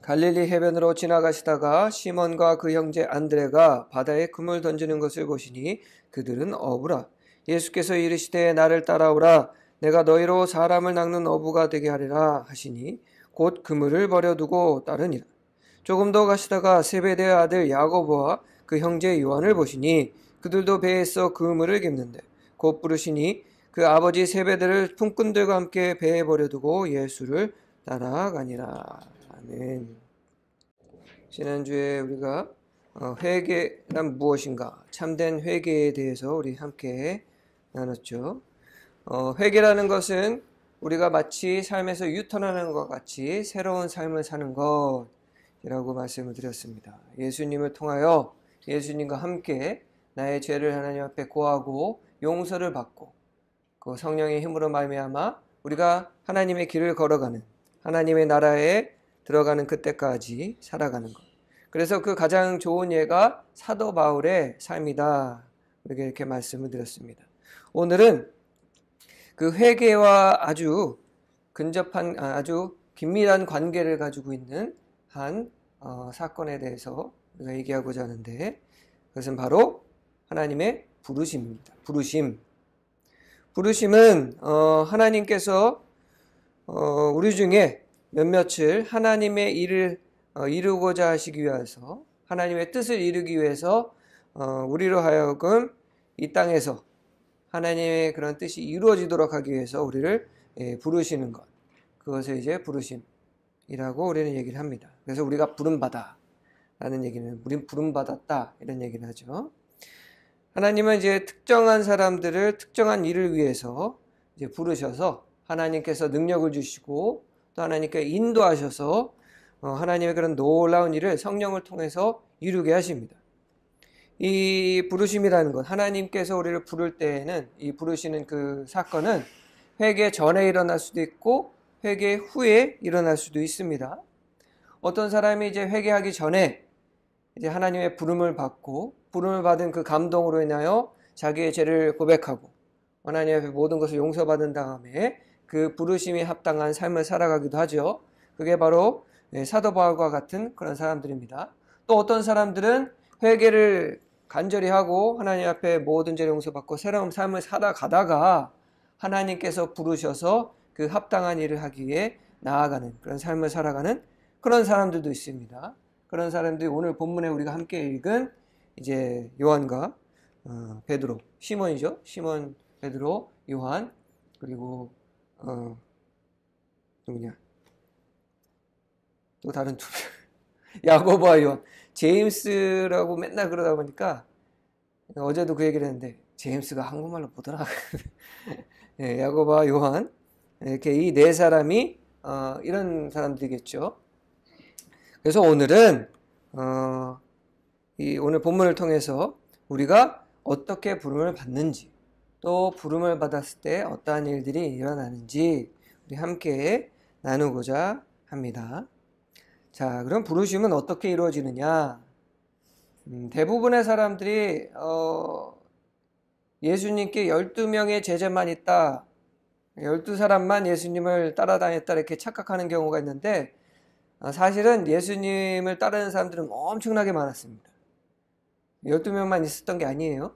갈릴리 해변으로 지나가시다가 시몬과 그 형제 안드레가 바다에 금을 던지는 것을 보시니 그들은 어부라. 예수께서 이르시되 나를 따라오라. 내가 너희로 사람을 낚는 어부가 되게 하리라 하시니 곧 그물을 버려두고 따르니라. 조금 더 가시다가 세베대의 아들 야고보와 그 형제 요한을 보시니 그들도 배에서 그물을 깁는데 곧 부르시니 그 아버지 세베대를 품꾼들과 함께 배에 버려두고 예수를 따라가니라. 아멘. 지난주에 우리가 어, 회개란 무엇인가? 참된 회개에 대해서 우리 함께 나눴죠. 어, 회개라는 것은 우리가 마치 삶에서 유턴하는 것 같이 새로운 삶을 사는 것이라고 말씀을 드렸습니다. 예수님을 통하여 예수님과 함께 나의 죄를 하나님 앞에 고하고 용서를 받고 그 성령의 힘으로 말미암아 우리가 하나님의 길을 걸어가는 하나님의 나라에 들어가는 그때까지 살아가는 것. 그래서 그 가장 좋은 예가 사도 바울의 삶이다. 이렇게, 이렇게 말씀을 드렸습니다. 오늘은 그 회개와 아주 근접한, 아, 아주 긴밀한 관계를 가지고 있는 한 어, 사건에 대해서 우리가 얘기하고자 하는데 그것은 바로 하나님의 부르심입니다. 부르심. 부르심은 어, 하나님께서 어, 우리 중에 몇몇을 하나님의 일을 어, 이루고자 하시기 위해서 하나님의 뜻을 이루기 위해서 어, 우리로 하여금 이 땅에서 하나님의 그런 뜻이 이루어지도록 하기 위해서 우리를 예, 부르시는 것 그것을 이제 부르심이라고 우리는 얘기를 합니다. 그래서 우리가 부름받아라는 얘기는 우린 부름받았다 이런 얘기를 하죠. 하나님은 이제 특정한 사람들을 특정한 일을 위해서 이제 부르셔서 하나님께서 능력을 주시고 또 하나님께 인도하셔서 어, 하나님의 그런 놀라운 일을 성령을 통해서 이루게 하십니다. 이 부르심이라는 것, 하나님께서 우리를 부를 때에는 이 부르시는 그 사건은 회개 전에 일어날 수도 있고 회개 후에 일어날 수도 있습니다. 어떤 사람이 이제 회개하기 전에 이제 하나님의 부름을 받고 부름을 받은 그 감동으로 인하여 자기의 죄를 고백하고 하나님 앞에 모든 것을 용서받은 다음에 그 부르심에 합당한 삶을 살아가기도 하죠. 그게 바로 예, 사도 바울과 같은 그런 사람들입니다. 또 어떤 사람들은 회개를 간절히 하고 하나님 앞에 모든 죄를 용서받고 새로운 삶을 살아가다가 하나님께서 부르셔서 그 합당한 일을 하기에 나아가는 그런 삶을 살아가는 그런 사람들도 있습니다. 그런 사람들이 오늘 본문에 우리가 함께 읽은 이제 요한과 어, 베드로, 시몬이죠. 시몬, 베드로, 요한 그리고 어, 누구냐? 또 다른 투 명. 야고보 아이온. 제임스라고 맨날 그러다 보니까 어제도 그 얘기를 했는데 제임스가 한국말로 보더라. 예, 야고바 요한 이렇게 이 네 사람이 어, 이런 사람들이겠죠. 그래서 오늘은 어, 이 오늘 본문을 통해서 우리가 어떻게 부름을 받는지 또 부름을 받았을 때 어떠한 일들이 일어나는지 우리 함께 나누고자 합니다. 자, 그럼 부르심은 어떻게 이루어지느냐? 음, 대부분의 사람들이 어, 예수님께 12명의 제자만 있다. 12사람만 예수님을 따라다녔다 이렇게 착각하는 경우가 있는데 어, 사실은 예수님을 따르는 사람들은 엄청나게 많았습니다. 12명만 있었던 게 아니에요.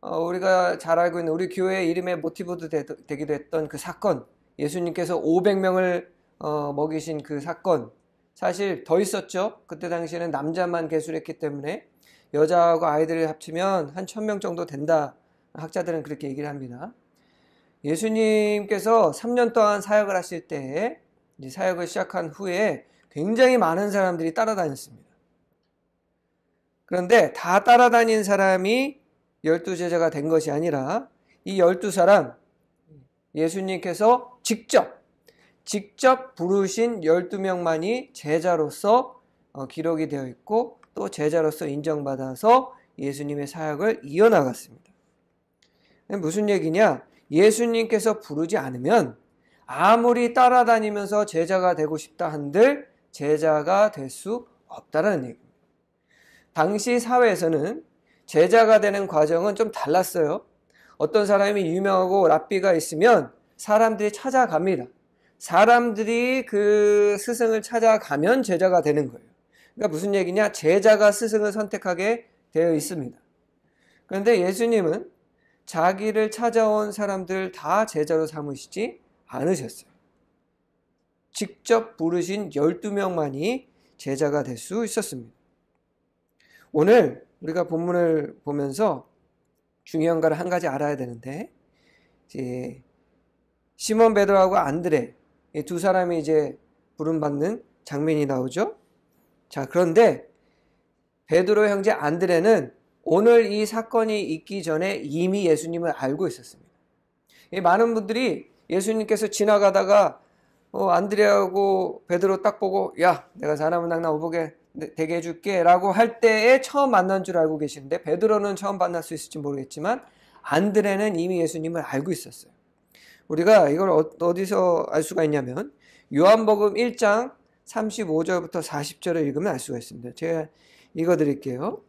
어, 우리가 잘 알고 있는 우리 교회의 이름의 모티브도 되, 기도 했던 그 사건, 예수님께서 500명을 어, 먹이신 그 사건, 사실 더 있었죠. 그때 당시에는 남자만 개술했기 때문에 여자하고 아이들을 합치면 한 1000명 정도 된다. 학자들은 그렇게 얘기를 합니다. 예수님께서 3년 동안 사역을 하실 때에 사역을 시작한 후에 굉장히 많은 사람들이 따라다녔습니다. 그런데 다 따라다닌 사람이 열두 제자가 된 것이 아니라 이 열두 사람 예수님께서 직접 직접 부르신 열두 명만이 제자로서 어, 기록이 되어 있고 또 제자로서 인정받아서 예수님의 사역을 이어나갔습니다. 무슨 얘기냐? 예수님께서 부르지 않으면 아무리 따라다니면서 제자가 되고 싶다 한들 제자가 될 수 없다라는 얘기입니다. 당시 사회에서는 제자가 되는 과정은 좀 달랐어요. 어떤 사람이 유명하고 랍비가 있으면 사람들이 찾아갑니다. 사람들이 그 스승을 찾아가면 제자가 되는 거예요. 그러니까 무슨 얘기냐? 제자가 스승을 선택하게 되어 있습니다. 그런데 예수님은 자기를 찾아온 사람들 다 제자로 삼으시지 않으셨어요. 직접 부르신 12명만이 제자가 될 수 있었습니다. 오늘 우리가 본문을 보면서 중요한 걸 한 가지 알아야 되는데 이제 시몬 베드로하고 안드레 두 사람이 이제 부름받는 장면이 나오죠. 자 그런데 베드로 형제 안드레는 오늘 이 사건이 있기 전에 이미 예수님을 알고 있었습니다. 많은 분들이 예수님께서 지나가다가 어, 안드레하고 베드로 딱 보고 야 내가 사람은 낙나 오보게 되게 네, 해줄게 라고 할 때에 처음 만난 줄 알고 계신데 베드로는 처음 만날 수 있을지 모르겠지만 안드레는 이미 예수님을 알고 있었어요. 우리가 이걸 어, 어디서 알 수가 있냐면 요한복음 1장 35절부터 40절을 읽으면 알 수가 있습니다. 제가 읽어 드릴게요.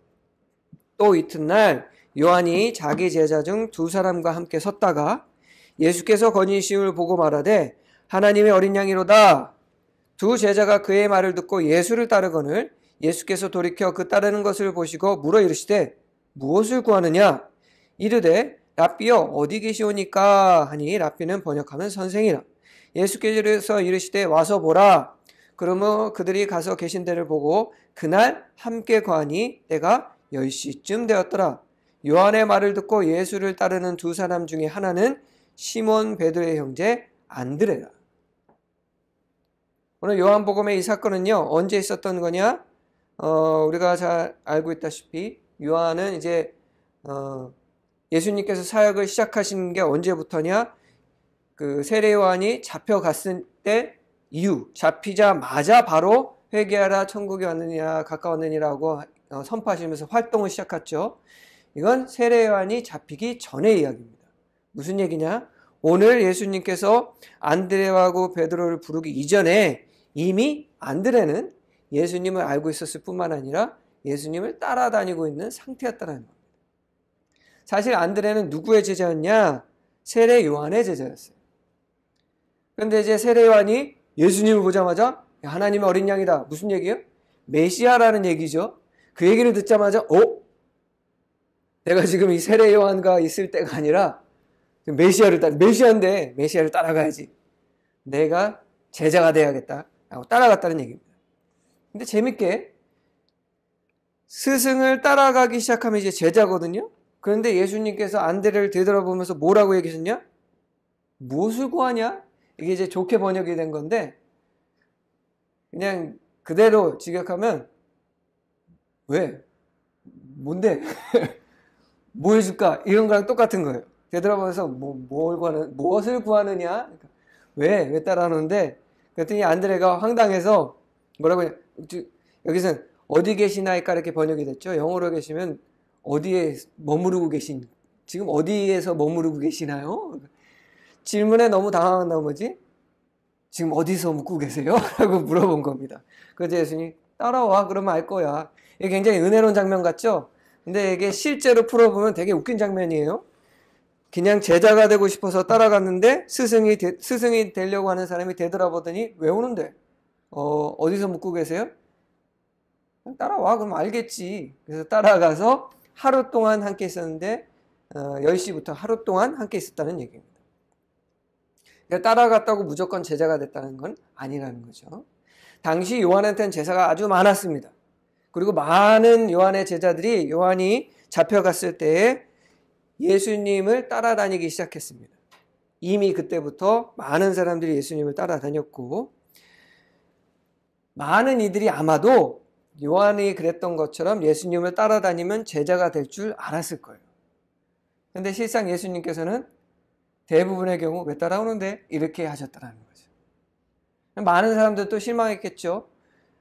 또 이튿날 요한이 자기 제자 중 두 사람과 함께 섰다가 예수께서 거니심을 보고 말하되 하나님의 어린 양이로다 두 제자가 그의 말을 듣고 예수를 따르거늘 예수께서 돌이켜 그 따르는 것을 보시고 물어 이르시되 무엇을 구하느냐 이르되 랍비여 어디 계시오니까 하니 랍비는 번역하면 선생이라 예수께서 이르시되 와서 보라 그러므 그들이 가서 계신 데를 보고 그날 함께 거하니 때가 10시쯤 되었더라 요한의 말을 듣고 예수를 따르는 두 사람 중에 하나는 시몬 베드로의 형제 안드레라 오늘 요한복음의 이 사건은요, 언제 있었던 거냐? 어, 우리가 잘 알고 있다시피, 요한은 이제, 어, 예수님께서 사역을 시작하신 게 언제부터냐? 그 세례요한이 잡혀갔을 때이후 잡히자마자 바로 회개하라 천국이 왔느냐 가까웠느니라고 어, 선포하시면서 활동을 시작했죠. 이건 세례요한이 잡히기 전의 이야기입니다. 무슨 얘기냐? 오늘 예수님께서 안드레하고 베드로를 부르기 이전에 이미 안드레는 예수님을 알고 있었을 뿐만 아니라 예수님을 따라다니고 있는 상태였다는 겁니다. 사실 안드레는 누구의 제자였냐? 세례 요한의 제자였어요. 그런데 이제 세례 요한이 예수님을 보자마자 하나님의 어린 양이다. 무슨 얘기예요? 메시아라는 얘기죠. 그 얘기를 듣자마자 어? 내가 지금 이 세례 요한과 있을 때가 아니라 메시아를 따 메시아인데 메시아를 따라가야지. 내가 제자가 돼야겠다. 따라갔다는 얘기입니다. 근데 재밌게 스승을 따라가기 시작하면 이제 제자거든요. 그런데 예수님께서 안대를 되돌아보면서 뭐라고 얘기하셨냐? 무엇을 구하냐? 이게 이제 좋게 번역이 된 건데 그냥 그대로 직역하면 왜? 뭔데? 뭐 해줄까? 이런 거랑 똑같은 거예요. 되돌아보면서 뭐, 뭘 구하는, 무엇을 구하느냐? 그러니까 왜? 왜 따라하는데 그랬더니 안드레가 황당해서 뭐라고 해여기서 어디 계시나이까 이렇게 번역이 됐죠. 영어로 계시면 어디에 머무르고 계신 지금 어디에서 머무르고 계시나요? 질문에 너무 당황한 나머지 지금 어디서 묵고 계세요? 라고 물어본 겁니다. 그래서 예수님 따라와 그러면 알 거야. 이게 굉장히 은혜로운 장면 같죠? 근데 이게 실제로 풀어보면 되게 웃긴 장면이에요. 그냥 제자가 되고 싶어서 따라갔는데 스승이 되, 스승이 되려고 하는 사람이 되더라보더니 왜 오는데? 어, 어디서 묵고 계세요? 따라와 그럼 알겠지. 그래서 따라가서 하루 동안 함께 있었는데 어, 10시부터 하루 동안 함께 있었다는 얘기입니다. 그러니까 따라갔다고 무조건 제자가 됐다는 건 아니라는 거죠. 당시 요한한테는 제사가 아주 많았습니다. 그리고 많은 요한의 제자들이 요한이 잡혀갔을 때에 예수님을 따라다니기 시작했습니다. 이미 그때부터 많은 사람들이 예수님을 따라다녔고, 많은 이들이 아마도 요한이 그랬던 것처럼 예수님을 따라다니면 제자가 될 줄 알았을 거예요. 근데 실상 예수님께서는 대부분의 경우 왜 따라오는데? 이렇게 하셨다는 거죠. 많은 사람들도 실망했겠죠.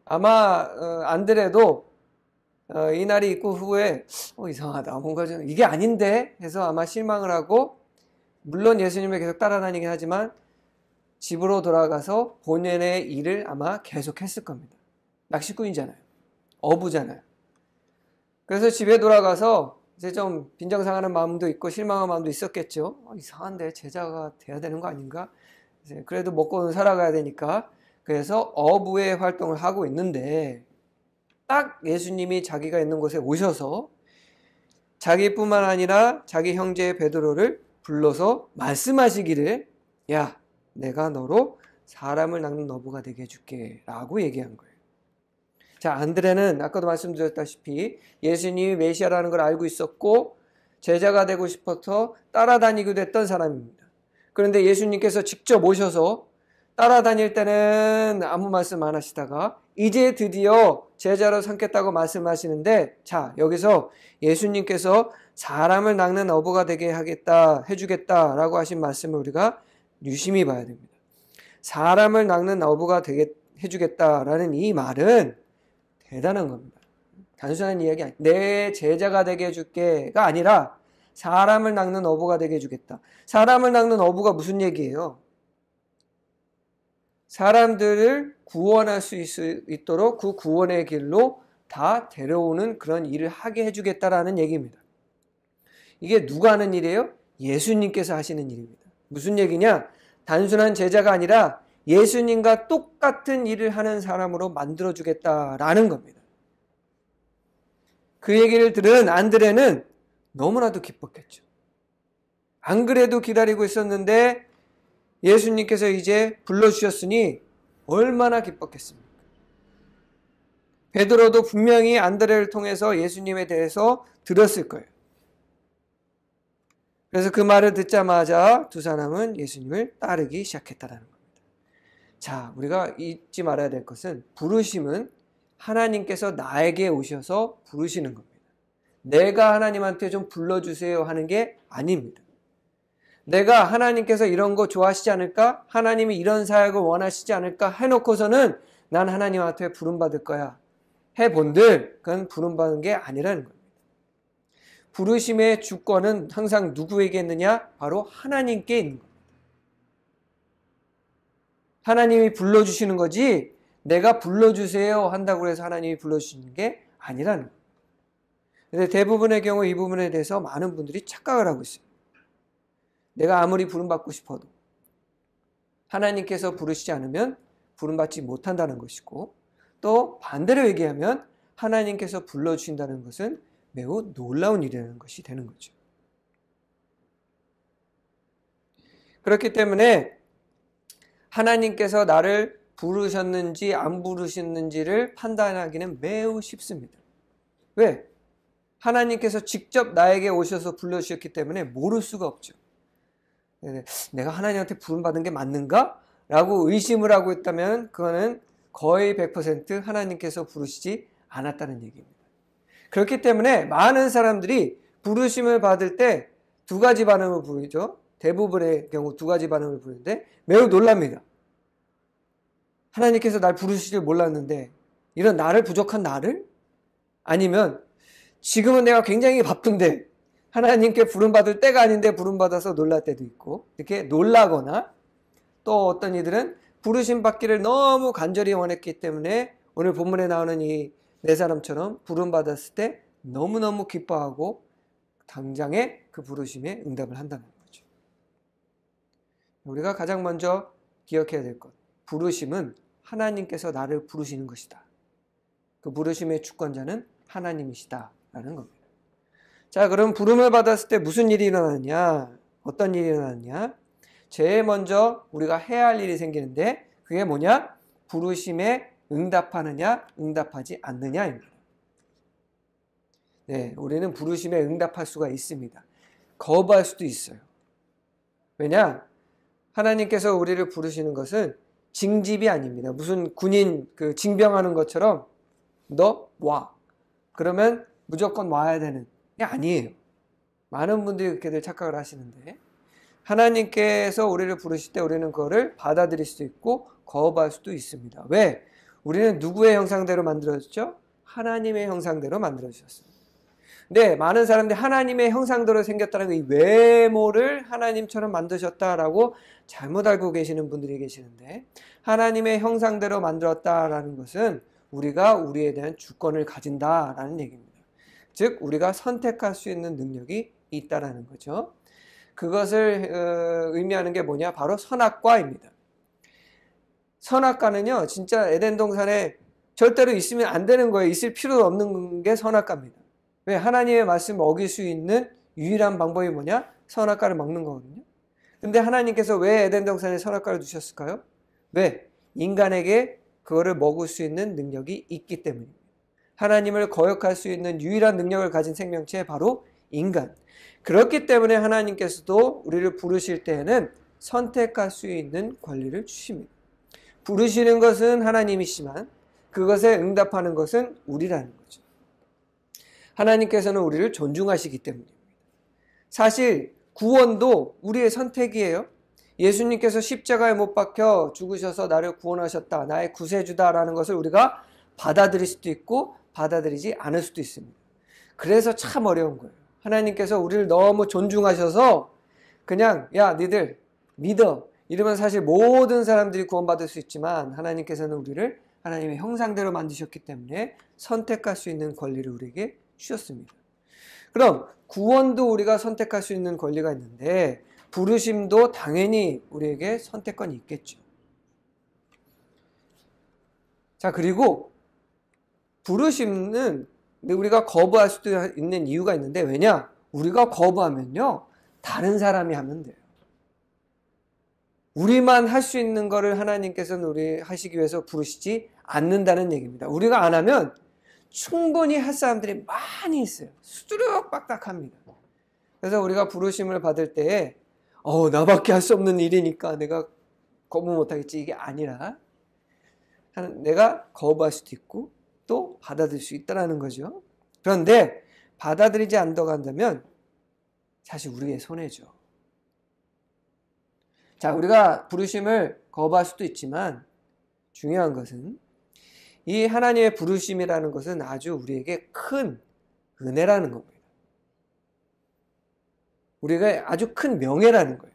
아마, 어, 안드레도 어, 이 날이 있고 후에 어, 이상하다 뭔가 좀 이게 아닌데 해서 아마 실망을 하고 물론 예수님을 계속 따라다니긴 하지만 집으로 돌아가서 본연의 일을 아마 계속했을 겁니다. 낚시꾼이잖아요. 어부잖아요. 그래서 집에 돌아가서 이제 좀 빈정상하는 마음도 있고 실망한 마음도 있었겠죠. 어, 이상한데 제자가 돼야 되는 거 아닌가? 그래도 먹고는 살아가야 되니까 그래서 어부의 활동을 하고 있는데 딱 예수님이 자기가 있는 곳에 오셔서 자기뿐만 아니라 자기 형제 베드로를 불러서 말씀하시기를 야 내가 너로 사람을 낚는 너부가 되게 해줄게 라고 얘기한 거예요. 자 안드레는 아까도 말씀드렸다시피 예수님이 메시아라는 걸 알고 있었고 제자가 되고 싶어서 따라다니기도 했던 사람입니다. 그런데 예수님께서 직접 오셔서 따라다닐 때는 아무 말씀 안 하시다가 이제 드디어 제자로 삼겠다고 말씀하시는데 자 여기서 예수님께서 사람을 낚는 어부가 되게 하겠다 해주겠다라고 하신 말씀을 우리가 유심히 봐야 됩니다. 사람을 낚는 어부가 되게 해주겠다라는 이 말은 대단한 겁니다. 단순한 이야기 아니, 내 제자가 되게 해줄게가 아니라 사람을 낚는 어부가 되게 해주겠다. 사람을 낚는 어부가 무슨 얘기예요? 사람들을 구원할 수 있도록 그 구원의 길로 다 데려오는 그런 일을 하게 해주겠다라는 얘기입니다. 이게 누가 하는 일이에요? 예수님께서 하시는 일입니다. 무슨 얘기냐? 단순한 제자가 아니라 예수님과 똑같은 일을 하는 사람으로 만들어주겠다라는 겁니다. 그 얘기를 들은 안드레는 너무나도 기뻤겠죠. 안 그래도 기다리고 있었는데 예수님께서 이제 불러주셨으니 얼마나 기뻤겠습니까? 베드로도 분명히 안드레를 통해서 예수님에 대해서 들었을 거예요. 그래서 그 말을 듣자마자 두 사람은 예수님을 따르기 시작했다라는 겁니다. 자, 우리가 잊지 말아야 될 것은 부르심은 하나님께서 나에게 오셔서 부르시는 겁니다. 내가 하나님한테 좀 불러주세요 하는 게 아닙니다. 내가 하나님께서 이런 거 좋아하시지 않을까? 하나님이 이런 사역을 원하시지 않을까? 해놓고서는 난 하나님 앞에 부름받을 거야. 해본들, 그건 부름받은 게 아니라는 거예요. 부르심의 주권은 항상 누구에게 있느냐? 바로 하나님께 있는 겁니다. 하나님이 불러주시는 거지, 내가 불러주세요 한다고 해서 하나님이 불러주시는 게 아니라는 거예요. 근데 대부분의 경우 이 부분에 대해서 많은 분들이 착각을 하고 있어요. 내가 아무리 부름받고 싶어도 하나님께서 부르시지 않으면 부름받지 못한다는 것이고 또 반대로 얘기하면 하나님께서 불러주신다는 것은 매우 놀라운 일이라는 것이 되는 거죠. 그렇기 때문에 하나님께서 나를 부르셨는지 안 부르셨는지를 판단하기는 매우 쉽습니다. 왜? 하나님께서 직접 나에게 오셔서 불러주셨기 때문에 모를 수가 없죠. 내가 하나님한테 부름받은 게 맞는가? 라고 의심을 하고 있다면 그거는 거의 100% 하나님께서 부르시지 않았다는 얘기입니다. 그렇기 때문에 많은 사람들이 부르심을 받을 때 두 가지 반응을 보이죠. 대부분의 경우 두 가지 반응을 보이는데 매우 놀랍니다. 하나님께서 날부르시줄 몰랐는데 이런 나를 부족한 나를 아니면 지금은 내가 굉장히 바쁜데 하나님께 부름받을 때가 아닌데 부름받아서 놀랄 때도 있고 이렇게 놀라거나 또 어떤 이들은 부르심 받기를 너무 간절히 원했기 때문에 오늘 본문에 나오는 이 네 사람처럼 부름받았을 때 너무너무 기뻐하고 당장에 그 부르심에 응답을 한다는 거죠. 우리가 가장 먼저 기억해야 될 것. 부르심은 하나님께서 나를 부르시는 것이다. 그 부르심의 주권자는 하나님이시다라는 겁니다. 자, 그럼 부름을 받았을 때 무슨 일이 일어나냐 어떤 일이 일어나냐 제일 먼저 우리가 해야 할 일이 생기는데 그게 뭐냐? 부르심에 응답하느냐, 응답하지 않느냐입니다. 네, 우리는 부르심에 응답할 수가 있습니다. 거부할 수도 있어요. 왜냐? 하나님께서 우리를 부르시는 것은 징집이 아닙니다. 무슨 군인 그 징병하는 것처럼 너 와. 그러면 무조건 와야 되는 아니에요. 많은 분들이 그렇게들 착각을 하시는데 하나님께서 우리를 부르실 때 우리는 그거를 받아들일 수도 있고 거부할 수도 있습니다. 왜? 우리는 누구의 형상대로 만들어졌죠? 하나님의 형상대로 만들어주셨습 근데 많은 사람들이 하나님의 형상대로 생겼다는 이 외모를 하나님처럼 만드셨다라고 잘못 알고 계시는 분들이 계시는데 하나님의 형상대로 만들었다라는 것은 우리가 우리에 대한 주권을 가진다라는 얘기입니다. 즉 우리가 선택할 수 있는 능력이 있다라는 거죠. 그것을 어, 의미하는 게 뭐냐? 바로 선악과입니다. 선악과는요, 진짜 에덴 동산에 절대로 있으면 안 되는 거예요. 있을 필요도 없는 게 선악과입니다. 왜 하나님의 말씀을 어길 수 있는 유일한 방법이 뭐냐? 선악과를 먹는 거거든요. 근데 하나님께서 왜 에덴 동산에 선악과를 두셨을까요? 왜? 인간에게 그거를 먹을 수 있는 능력이 있기 때문입니다. 하나님을 거역할 수 있는 유일한 능력을 가진 생명체 바로 인간. 그렇기 때문에 하나님께서도 우리를 부르실 때에는 선택할 수 있는 권리를 주십니다. 부르시는 것은 하나님이시만 그것에 응답하는 것은 우리라는 거죠. 하나님께서는 우리를 존중하시기 때문입니다. 사실 구원도 우리의 선택이에요. 예수님께서 십자가에 못 박혀 죽으셔서 나를 구원하셨다. 나의 구세주다라는 것을 우리가 받아들일 수도 있고 받아들이지 않을 수도 있습니다. 그래서 참 어려운 거예요. 하나님께서 우리를 너무 존중하셔서 그냥 야 니들 믿어 이러면 사실 모든 사람들이 구원받을 수 있지만 하나님께서는 우리를 하나님의 형상대로 만드셨기 때문에 선택할 수 있는 권리를 우리에게 주셨습니다. 그럼 구원도 우리가 선택할 수 있는 권리가 있는데 부르심도 당연히 우리에게 선택권이 있겠죠. 자, 그리고 부르심은 우리가 거부할 수도 있는 이유가 있는데 왜냐? 우리가 거부하면요. 다른 사람이 하면 돼요. 우리만 할 수 있는 거를 하나님께서는 우리 하시기 위해서 부르시지 않는다는 얘기입니다. 우리가 안 하면 충분히 할 사람들이 많이 있어요. 수두룩박딱합니다. 그래서 우리가 부르심을 받을 때어 나밖에 할 수 없는 일이니까 내가 거부 못하겠지 이게 아니라 내가 거부할 수도 있고 또 받아들일 수 있다라는 거죠. 그런데 받아들이지 않도록 한다면 사실 우리의 손해죠. 자, 우리가 부르심을 거부할 수도 있지만 중요한 것은 이 하나님의 부르심이라는 것은 아주 우리에게 큰 은혜라는 겁니다. 우리가 아주 큰 명예라는 거예요.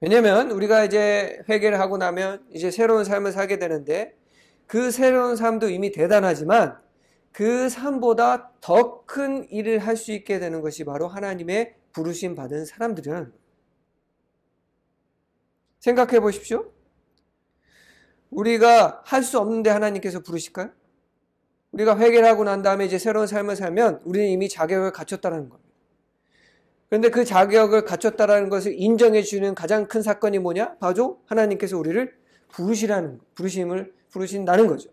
왜냐면 우리가 이제 회개를 하고 나면 이제 새로운 삶을 살게 되는데 그 새로운 삶도 이미 대단하지만 그 삶보다 더 큰 일을 할 수 있게 되는 것이 바로 하나님의 부르심 받은 사람들이라는 거예요. 생각해 보십시오. 우리가 할 수 없는데 하나님께서 부르실까요? 우리가 회개를 하고 난 다음에 이제 새로운 삶을 살면 우리는 이미 자격을 갖췄다는 겁니다. 그런데 그 자격을 갖췄다라는 것을 인정해 주는 가장 큰 사건이 뭐냐? 바로 하나님께서 우리를 부르시라는 부르심을 부르신다는 거죠.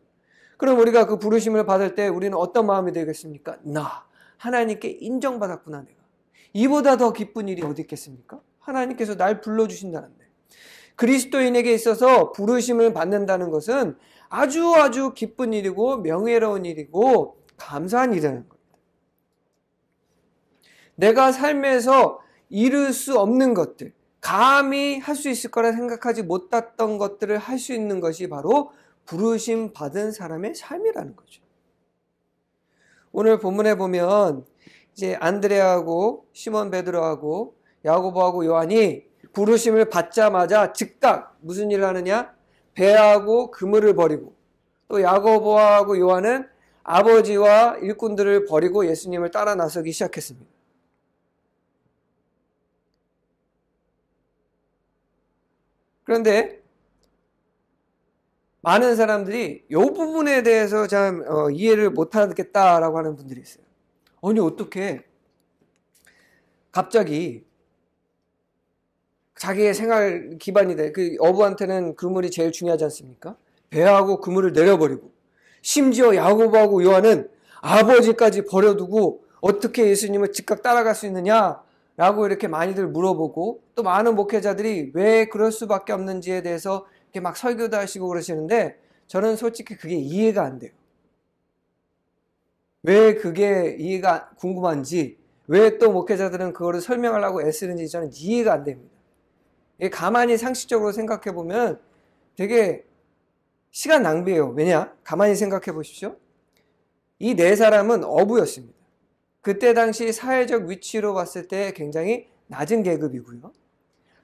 그럼 우리가 그 부르심을 받을 때 우리는 어떤 마음이 되겠습니까? 나 하나님께 인정받았구나 내가. 이보다 더 기쁜 일이 어디 있겠습니까? 하나님께서 날 불러주신다는데. 그리스도인에게 있어서 부르심을 받는다는 것은 아주 아주 기쁜 일이고 명예로운 일이고 감사한 일이라는 겁니다. 내가 삶에서 이룰 수 없는 것들, 감히 할 수 있을 거라 생각하지 못했던 것들을 할 수 있는 것이 바로 부르심 받은 사람의 삶이라는 거죠. 오늘 본문에 보면 이제 안드레하고 시몬 베드로하고 야고보하고 요한이 부르심을 받자마자 즉각 무슨 일을 하느냐? 배하고 그물을 버리고 또 야고보하고 요한은 아버지와 일꾼들을 버리고 예수님을 따라 나서기 시작했습니다. 그런데 많은 사람들이 이 부분에 대해서 참 어, 이해를 못하겠다라고 하는 분들이 있어요. 아니 어떻게 갑자기 자기의 생활 기반이 돼. 그 어부한테는 그물이 제일 중요하지 않습니까? 배하고 그물을 내려버리고 심지어 야고하고 요한은 아버지까지 버려두고 어떻게 예수님을 즉각 따라갈 수 있느냐라고 이렇게 많이들 물어보고 또 많은 목회자들이 왜 그럴 수밖에 없는지에 대해서 이렇게 막 설교도 하시고 그러시는데 저는 솔직히 그게 이해가 안 돼요. 왜 그게 이해가 궁금한지, 왜 또 목회자들은 그거를 설명하려고 애쓰는지 저는 이해가 안 됩니다. 가만히 상식적으로 생각해 보면 되게 시간 낭비예요. 왜냐? 가만히 생각해 보십시오. 이 네 사람은 어부였습니다. 그때 당시 사회적 위치로 봤을 때 굉장히 낮은 계급이고요.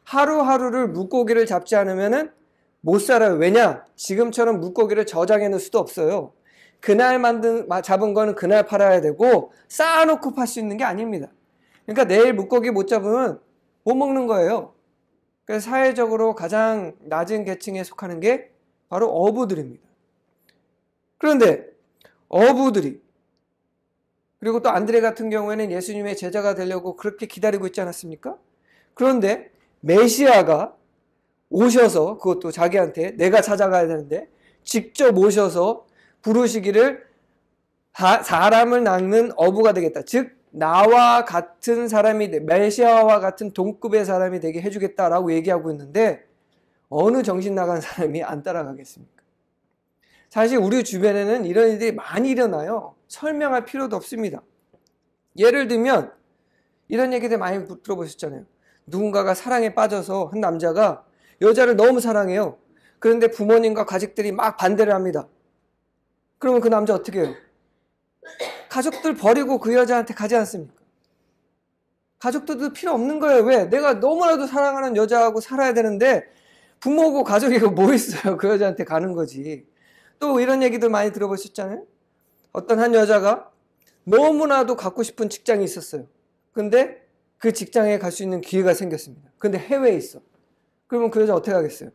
하루하루를 물고기를 잡지 않으면은 못 살아요. 왜냐? 지금처럼 물고기를 저장해 놓을 수도 없어요. 그날 만든 잡은 거는 그날 팔아야 되고 쌓아놓고 팔 수 있는 게 아닙니다. 그러니까 내일 물고기 못 잡으면 못 먹는 거예요. 그래서 사회적으로 가장 낮은 계층에 속하는 게 바로 어부들입니다. 그런데 어부들이 그리고 또 안드레 같은 경우에는 예수님의 제자가 되려고 그렇게 기다리고 있지 않았습니까? 그런데 메시아가 오셔서 그것도 자기한테 내가 찾아가야 되는데 직접 오셔서 부르시기를 사람을 낳는 어부가 되겠다. 즉 나와 같은 사람이 돼 메시아와 같은 동급의 사람이 되게 해주겠다라고 얘기하고 있는데 어느 정신 나간 사람이 안 따라가겠습니까? 사실 우리 주변에는 이런 일들이 많이 일어나요. 설명할 필요도 없습니다. 예를 들면 이런 얘기들 많이 들어보셨잖아요. 누군가가 사랑에 빠져서 한 남자가 여자를 너무 사랑해요. 그런데 부모님과 가족들이 막 반대를 합니다. 그러면 그 남자 어떻게 해요? 가족들 버리고 그 여자한테 가지 않습니까? 가족들도 필요 없는 거예요. 왜? 내가 너무나도 사랑하는 여자하고 살아야 되는데 부모고 가족이고 뭐 있어요. 그 여자한테 가는 거지. 또 이런 얘기들 많이 들어보셨잖아요. 어떤 한 여자가 너무나도 갖고 싶은 직장이 있었어요. 근데 그 직장에 갈 수 있는 기회가 생겼습니다. 근데 해외에 있어. 그러면 그 여자 어떻게 하겠어요?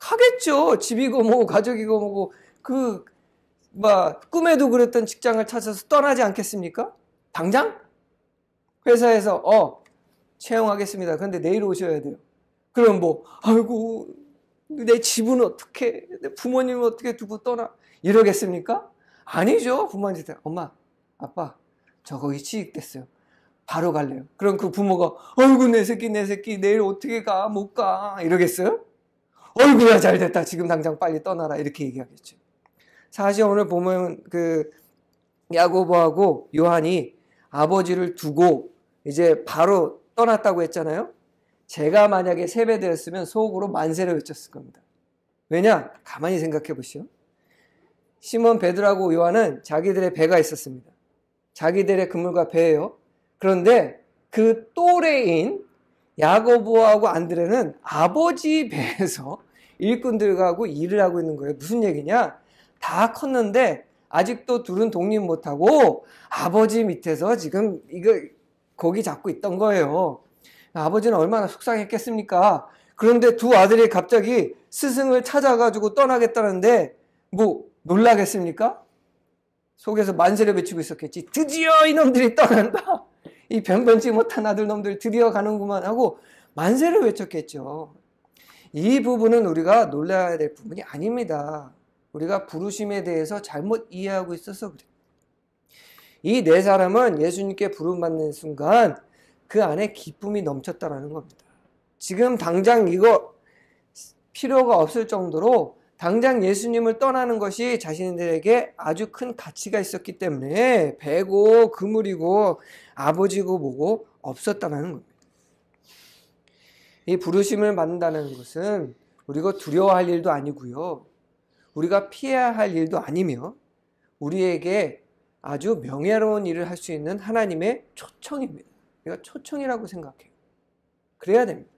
가겠죠. 집이고 뭐고 가족이고 뭐고 그막 꿈에도 그랬던 직장을 찾아서 떠나지 않겠습니까? 당장 회사에서 어 채용하겠습니다. 그런데 내일 오셔야 돼요. 그럼 뭐 아이고 내 집은 어떻게 내 부모님은 어떻게 두고 떠나 이러겠습니까? 아니죠. 부모님한테 엄마 아빠 저 거기 취직됐어요. 바로 갈래요. 그럼 그 부모가 어이구 내 새끼 내 새끼 내일 어떻게 가 못 가 이러겠어요? 어이구야 잘 됐다 지금 당장 빨리 떠나라 이렇게 얘기하겠죠. 사실 오늘 보면 그 야고보하고 요한이 아버지를 두고 이제 바로 떠났다고 했잖아요. 제가 만약에 세배되었으면 속으로 만세를 외쳤을 겁니다. 왜냐? 가만히 생각해 보시오. 시몬 베드라고 요한은 자기들의 배가 있었습니다. 자기들의 그물과 배예요. 그런데 그 또래인 야고보하고 안드레는 아버지 배에서 일꾼들과 하고 일을 하고 있는 거예요. 무슨 얘기냐? 다 컸는데 아직도 둘은 독립 못하고 아버지 밑에서 지금 이거 거기 잡고 있던 거예요. 아버지는 얼마나 속상했겠습니까? 그런데 두 아들이 갑자기 스승을 찾아가지고 떠나겠다는데 뭐 놀라겠습니까? 속에서 만세를 외치고 있었겠지. 드디어 이놈들이 떠난다. 이변변치 못한 뭐 아들놈들 드디어 가는구만 하고 만세를 외쳤겠죠. 이 부분은 우리가 놀라야 될 부분이 아닙니다. 우리가 부르심에 대해서 잘못 이해하고 있어서 그래요. 이 네 사람은 예수님께 부름받는 순간 그 안에 기쁨이 넘쳤다라는 겁니다. 지금 당장 이거 필요가 없을 정도로 당장 예수님을 떠나는 것이 자신들에게 아주 큰 가치가 있었기 때문에 배고 그물이고 아버지고 뭐고 없었다는 겁니다. 이 부르심을 받는다는 것은 우리가 두려워할 일도 아니고요. 우리가 피해야 할 일도 아니며 우리에게 아주 명예로운 일을 할 수 있는 하나님의 초청입니다. 우리가 초청이라고 생각해요. 그래야 됩니다.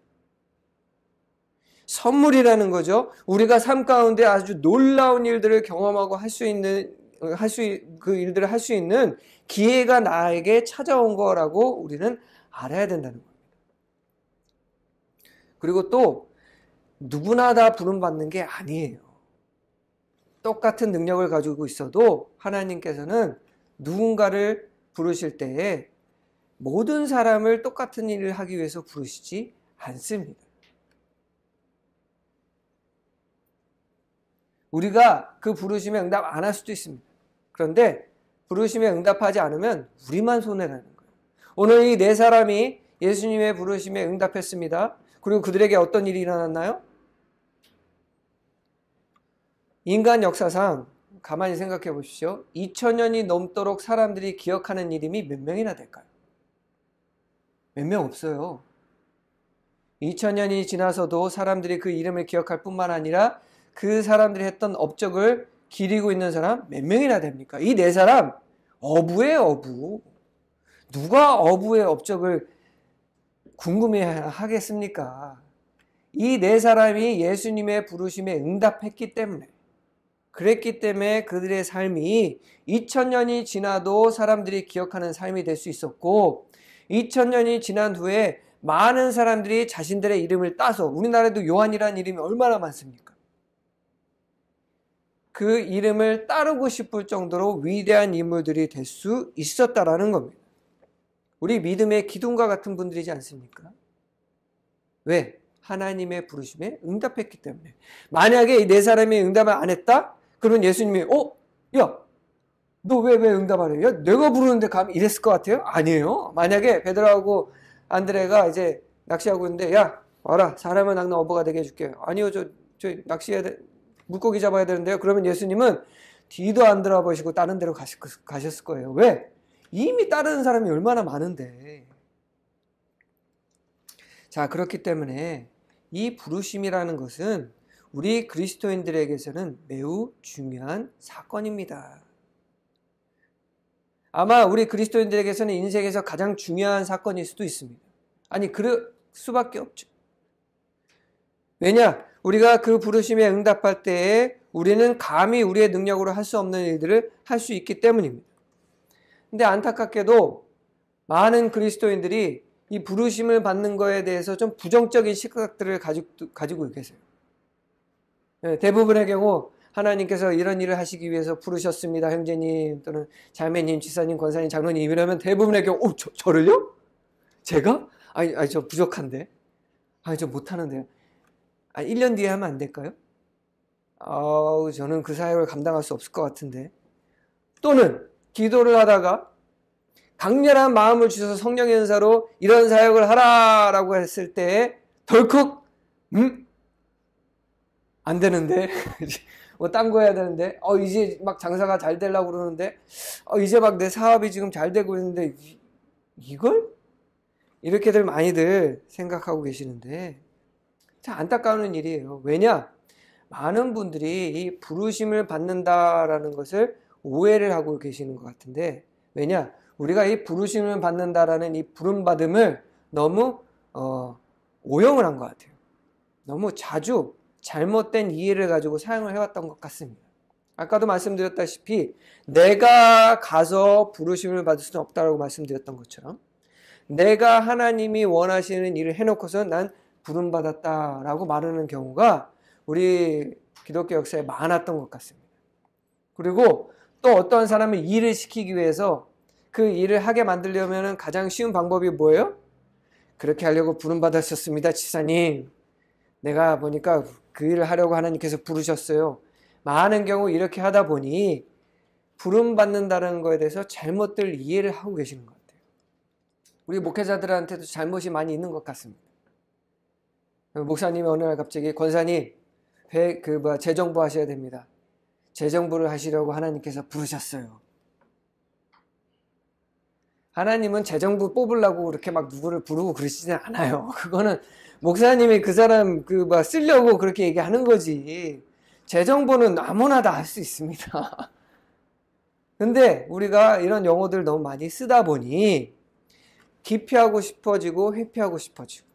선물이라는 거죠. 우리가 삶 가운데 아주 놀라운 일들을 경험하고 할 수 있는 할 수 그 일들을 할 수 있는 기회가 나에게 찾아온 거라고 우리는 알아야 된다는 겁니다. 그리고 또 누구나 다 부름받는 게 아니에요. 똑같은 능력을 가지고 있어도 하나님께서는 누군가를 부르실 때에 모든 사람을 똑같은 일을 하기 위해서 부르시지 않습니다. 우리가 그 부르심에 응답 안 할 수도 있습니다. 그런데 부르심에 응답하지 않으면 우리만 손해라는 거예요. 오늘 이 네 사람이 예수님의 부르심에 응답했습니다. 그리고 그들에게 어떤 일이 일어났나요? 인간 역사상 가만히 생각해 보십시오. 2000년이 넘도록 사람들이 기억하는 이름이 몇 명이나 될까요? 몇 명 없어요. 2000년이 지나서도 사람들이 그 이름을 기억할 뿐만 아니라 그 사람들이 했던 업적을 기리고 있는 사람 몇 명이나 됩니까? 이 네 사람 어부의 어부. 누가 어부의 업적을 궁금해 하겠습니까? 이 네 사람이 예수님의 부르심에 응답했기 때문에 그랬기 때문에 그들의 삶이 2000년이 지나도 사람들이 기억하는 삶이 될 수 있었고 2000년이 지난 후에 많은 사람들이 자신들의 이름을 따서 우리나라에도 요한이라는 이름이 얼마나 많습니까? 그 이름을 따르고 싶을 정도로 위대한 인물들이 될 수 있었다라는 겁니다. 우리 믿음의 기둥과 같은 분들이지 않습니까? 왜? 하나님의 부르심에 응답했기 때문에. 만약에 이 네 사람이 응답을 안 했다? 그러면 예수님이, 어? 야! 너 왜, 왜 응답 안 해? 야, 내가 부르는데 가 이랬을 것 같아요? 아니에요. 만약에 베드로하고 안드레가 이제 낚시하고 있는데, 야! 와라. 사람을 낚는 어부가 되게 해줄게. 아니요, 저, 저 낚시해야 돼. 물고기 잡아야 되는데요. 그러면 예수님은 뒤도 안 돌아보시고 다른 데로 그, 가셨을 거예요. 왜? 이미 따르는 사람이 얼마나 많은데. 자, 그렇기 때문에 이 부르심이라는 것은 우리 그리스도인들에게서는 매우 중요한 사건입니다. 아마 우리 그리스도인들에게서는 인생에서 가장 중요한 사건일 수도 있습니다. 아니, 그럴 수밖에 없죠. 왜냐? 우리가 그 부르심에 응답할 때에 우리는 감히 우리의 능력으로 할 수 없는 일들을 할 수 있기 때문입니다. 근데 안타깝게도 많은 그리스도인들이 이 부르심을 받는 것에 대해서 좀 부정적인 시각들을 가지고 계세요. 예, 대부분의 경우 하나님께서 이런 일을 하시기 위해서 부르셨습니다. 형제님 또는 자매님, 지사님, 권사님, 장로님 이러면 대부분의 경우 어, 저, 저를요? 제가? 아니, 아니 저 부족한데. 아니 저 못하는데요. 아, 1년 뒤에 하면 안 될까요? 아우, 저는 그 사역을 감당할 수 없을 것 같은데. 또는 기도를 하다가 강렬한 마음을 주셔서 성령의 은사로 이런 사역을 하라라고 했을 때 덜컥 음? 안 되는데. 뭐딴 거 해야 되는데. 어, 이제 막 장사가 잘 되려고 그러는데. 어, 이제 막 내 사업이 지금 잘 되고 있는데 이, 이걸 이렇게들 많이들 생각하고 계시는데 참 안타까운 일이에요. 왜냐? 많은 분들이 이 부르심을 받는다라는 것을 오해를 하고 계시는 것 같은데, 왜냐? 우리가 이 부르심을 받는다라는 이 부름받음을 너무, 어, 오용을 한 것 같아요. 너무 자주 잘못된 이해를 가지고 사용을 해왔던 것 같습니다. 아까도 말씀드렸다시피 내가 가서 부르심을 받을 수는 없다고 라 말씀드렸던 것처럼 내가 하나님이 원하시는 일을 해놓고서 난 부름받았다라고 말하는 경우가 우리 기독교 역사에 많았던 것 같습니다. 그리고 또 어떤 사람이 일을 시키기 위해서 그 일을 하게 만들려면 가장 쉬운 방법이 뭐예요? 그렇게 하려고 부름받았었습니다 지사님. 내가 보니까 그 일을 하려고 하나님께서 부르셨어요. 많은 경우 이렇게 하다 보니 부름받는다는 것에 대해서 잘못들 이해를 하고 계시는 것 같아요. 우리 목회자들한테도 잘못이 많이 있는 것 같습니다. 목사님이 어느 날 갑자기 권사님 배, 그뭐 재정부 하셔야 됩니다. 재정부를 하시려고 하나님께서 부르셨어요. 하나님은 재정부 뽑으려고 그렇게막 누구를 부르고 그러시진 않아요. 그거는 목사님이 그 사람 그막 뭐 쓰려고 그렇게 얘기하는 거지. 재정부는 아무나 다 할 수 있습니다. 근데 우리가 이런 용어들 너무 많이 쓰다 보니 기피하고 싶어지고 회피하고 싶어지고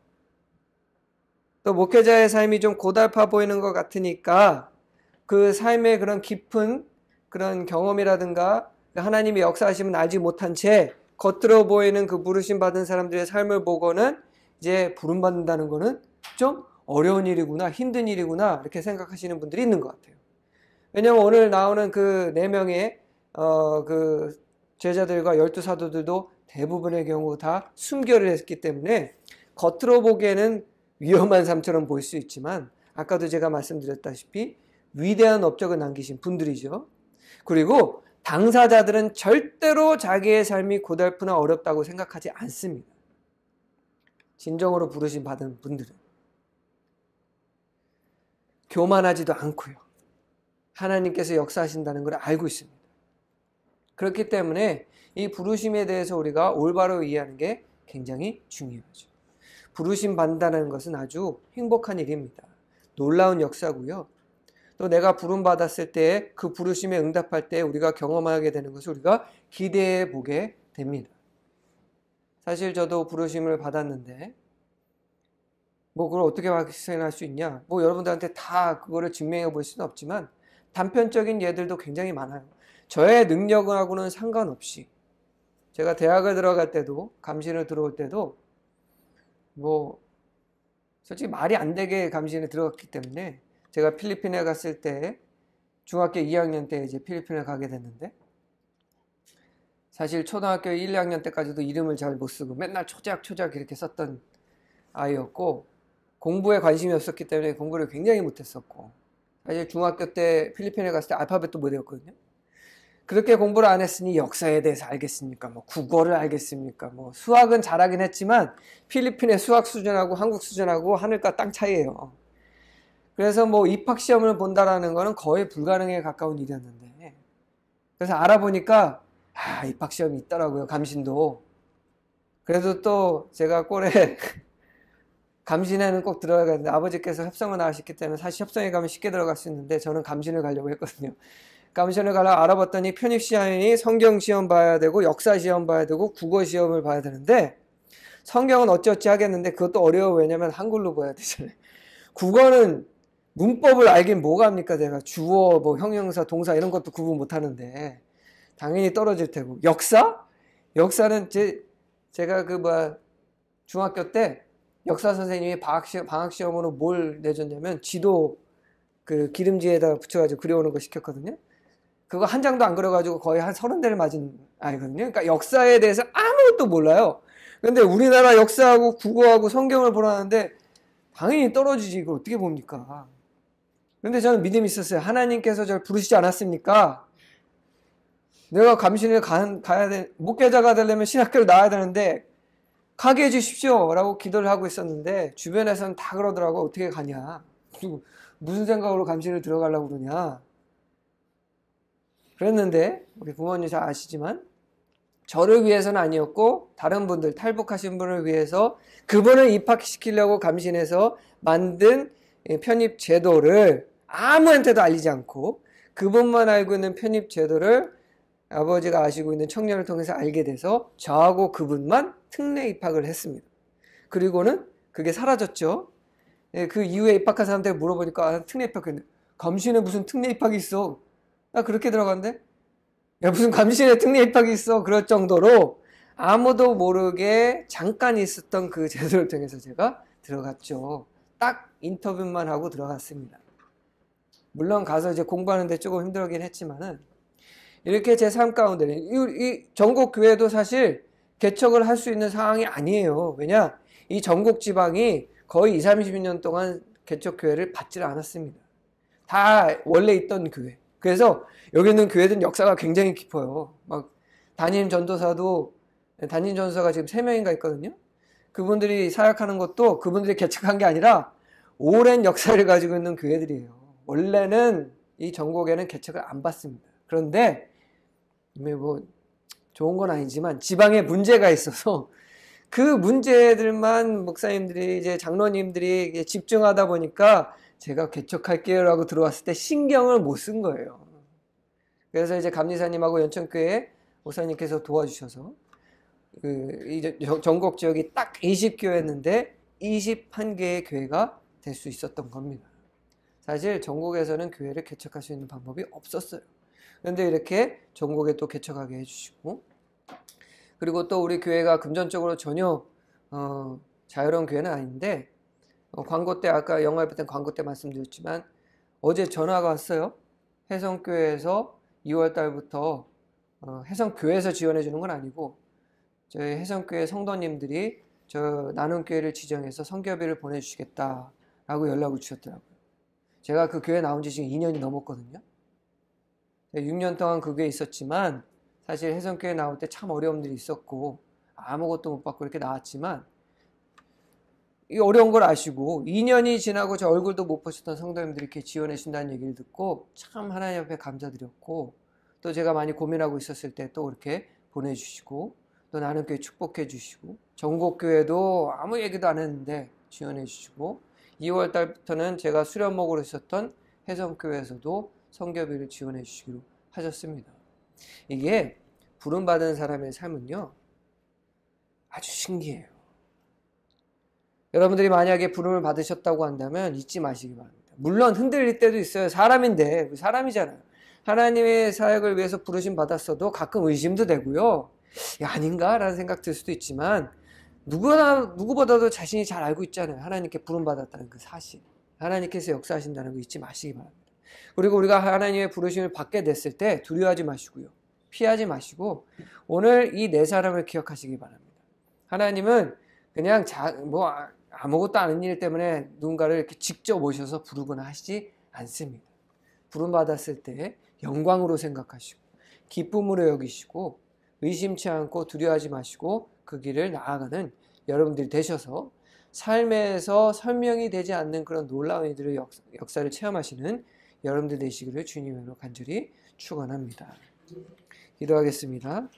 또 목회자의 삶이 좀 고달파 보이는 것 같으니까 그 삶의 그런 깊은 그런 경험이라든가 하나님이 역사하시면 알지 못한 채 겉으로 보이는 그 부르심 받은 사람들의 삶을 보고는 이제 부름 받는다는 거는 좀 어려운 일이구나 힘든 일이구나 이렇게 생각하시는 분들이 있는 것 같아요. 왜냐하면 오늘 나오는 그 네 명의 어 그 제자들과 열두 사도들도 대부분의 경우 다 순결을 했기 때문에 겉으로 보기에는 위험한 삶처럼 보일 수 있지만 아까도 제가 말씀드렸다시피 위대한 업적을 남기신 분들이죠. 그리고 당사자들은 절대로 자기의 삶이 고달프나 어렵다고 생각하지 않습니다. 진정으로 부르심 받은 분들은 교만하지도 않고요. 하나님께서 역사하신다는 걸 알고 있습니다. 그렇기 때문에 이 부르심에 대해서 우리가 올바로 이해하는 게 굉장히 중요하죠. 부르심 받는다는 것은 아주 행복한 일입니다. 놀라운 역사고요. 또 내가 부름 받았을 때 그 부르심에 응답할 때 우리가 경험하게 되는 것을 우리가 기대해 보게 됩니다. 사실 저도 부르심을 받았는데 뭐 그걸 어떻게 확신할 수 있냐? 뭐 여러분들한테 다 그거를 증명해 볼 수는 없지만 단편적인 예들도 굉장히 많아요. 저의 능력하고는 상관없이 제가 대학을 들어갈 때도 감시를 들어올 때도 뭐 솔직히 말이 안 되게 감시원에 들어갔기 때문에 제가 필리핀에 갔을 때 중학교 2학년 때 이제 필리핀에 가게 됐는데 사실 초등학교 1, 2학년 때까지도 이름을 잘 못 쓰고 맨날 초작 초작 이렇게 썼던 아이였고 공부에 관심이 없었기 때문에 공부를 굉장히 못했었고 사실 중학교 때 필리핀에 갔을 때 알파벳도 못 외웠거든요. 그렇게 공부를 안 했으니 역사에 대해서 알겠습니까? 뭐 국어를 알겠습니까? 뭐 수학은 잘하긴 했지만 필리핀의 수학 수준하고 한국 수준하고 하늘과 땅 차이예요. 그래서 뭐 입학 시험을 본다라는 거는 거의 불가능에 가까운 일이었는데 그래서 알아보니까 아, 입학 시험이 있더라고요. 감신도. 그래도 또 제가 꼴에 감신에는 꼭 들어가야 되는데 아버지께서 협성을 나가셨기 때문에 사실 협성에 가면 쉽게 들어갈 수 있는데 저는 감신을 가려고 했거든요. 감시원에 가라 알아봤더니 편입 시험이 성경 시험 봐야 되고 역사 시험 봐야 되고 국어 시험을 봐야 되는데 성경은 어찌어찌 하겠는데 그것도 어려워 왜냐면 한글로 봐야 되잖아요. 국어는 문법을 알긴 뭐가 합니까 내가 주어 뭐 형용사 동사 이런 것도 구분 못 하는데 당연히 떨어질 테고 역사 역사는 제 제가 그 뭐 중학교 때 역사 선생님이 방학 시험 방학 시험으로 뭘 내줬냐면 지도 그 기름지에다 붙여가지고 그려오는 거 시켰거든요. 그거 한 장도 안 그려가지고 거의 한 서른 대를 맞은 아니거든요. 그러니까 역사에 대해서 아무것도 몰라요. 근데 우리나라 역사하고 국어하고 성경을 보라는데 당연히 떨어지지 이걸 어떻게 봅니까? 근데 저는 믿음이 있었어요. 하나님께서 저를 부르시지 않았습니까? 내가 감신을 가, 가야 돼, 목회자가 되려면 신학교를 나와야 되는데, 가게 해주십시오. 라고 기도를 하고 있었는데, 주변에서는 다 그러더라고. 어떻게 가냐. 무슨 생각으로 감신을 들어가려고 그러냐. 그랬는데 우리 부모님 잘 아시지만 저를 위해서는 아니었고 다른 분들 탈북하신 분을 위해서 그분을 입학시키려고 감신해서 만든 편입 제도를 아무한테도 알리지 않고 그분만 알고 있는 편입 제도를 아버지가 아시고 있는 청년을 통해서 알게 돼서 저하고 그분만 특례 입학을 했습니다. 그리고는 그게 사라졌죠. 예, 그 이후에 입학한 사람들 물어보니까 아, 특례 입학했네. 감시는 무슨 특례 입학이 있어. 나 그렇게 들어간대? 야, 무슨 감실에 시 특례 입학이 있어. 그럴 정도로 아무도 모르게 잠깐 있었던 그 제도를 통해서 제가 들어갔죠. 딱 인터뷰만 하고 들어갔습니다. 물론 가서 이제 공부하는데 조금 힘들긴 했지만은 이렇게 제 삶 가운데는 이, 이 전국 교회도 사실 개척을 할 수 있는 상황이 아니에요. 왜냐? 이 전국 지방이 거의 20, 30년 동안 개척 교회를 받질 않았습니다. 다 원래 있던 교회. 그래서 여기 있는 교회들은 역사가 굉장히 깊어요. 막 담임 전도사도 담임 전도사가 지금 세 명인가 있거든요. 그분들이 사역하는 것도 그분들이 개척한 게 아니라 오랜 역사를 가지고 있는 교회들이에요. 원래는 이 전국에는 개척을 안 받습니다. 그런데 뭐 좋은 건 아니지만 지방에 문제가 있어서 그 문제들만 목사님들이 이제 장로님들이 집중하다 보니까 제가 개척할게요라고 들어왔을 때 신경을 못 쓴 거예요. 그래서 이제 감리사님하고 연천교회 목사님께서 도와주셔서 그 이제 전국 지역이 딱 20교회였는데 21개의 교회가 될 수 있었던 겁니다. 사실 전국에서는 교회를 개척할 수 있는 방법이 없었어요. 그런데 이렇게 전국에 또 개척하게 해주시고 그리고 또 우리 교회가 금전적으로 전혀 어, 자유로운 교회는 아닌데 어, 광고 때 아까 영화 예배 때 광고 때 말씀드렸지만 어제 전화가 왔어요. 해성교회에서 2월 달부터 어, 해성교회에서 지원해 주는 건 아니고 저희 해성교회 성도님들이 저 나눔교회를 지정해서 성교비를 보내주시겠다라고 연락을 주셨더라고요. 제가 그 교회 나온 지 지금 2년이 넘었거든요. 6년 동안 그게 있었지만 사실 해성교회 나올 때 참 어려움들이 있었고 아무것도 못 받고 이렇게 나왔지만 어려운 걸 아시고 2년이 지나고 제 얼굴도 못 보셨던 성도님들이 이렇게 지원해준다는 얘기를 듣고 참 하나님 앞에 감사드렸고 또 제가 많이 고민하고 있었을 때 또 이렇게 보내주시고 또 나는 교회 축복해 주시고 전국교회도 아무 얘기도 안 했는데 지원해 주시고 2월 달부터는 제가 수련목으로 있었던 해성교회에서도 성교비를 지원해 주시기로 하셨습니다. 이게 부름받은 사람의 삶은요 아주 신기해요. 여러분들이 만약에 부름을 받으셨다고 한다면 잊지 마시기 바랍니다. 물론 흔들릴 때도 있어요. 사람인데 사람이잖아요. 하나님의 사역을 위해서 부르심 받았어도 가끔 의심도 되고요. 아닌가라는 생각 들 수도 있지만 누구나 누구보다도 자신이 잘 알고 있잖아요. 하나님께 부름 받았다는 그 사실. 하나님께서 역사하신다는 거 잊지 마시기 바랍니다. 그리고 우리가 하나님의 부르심을 받게 됐을 때 두려워하지 마시고요. 피하지 마시고 오늘 이 네 사람을 기억하시기 바랍니다. 하나님은 그냥 자, 뭐 아무것도 아닌 일 때문에 누군가를 이렇게 직접 오셔서 부르거나 하시지 않습니다. 부름받았을 때 영광으로 생각하시고 기쁨으로 여기시고 의심치 않고 두려워하지 마시고 그 길을 나아가는 여러분들 되셔서 삶에서 설명이 되지 않는 그런 놀라운 이들의 역사, 를 체험하시는 여러분들 되시기를 주님으로 간절히 축원합니다. 기도하겠습니다.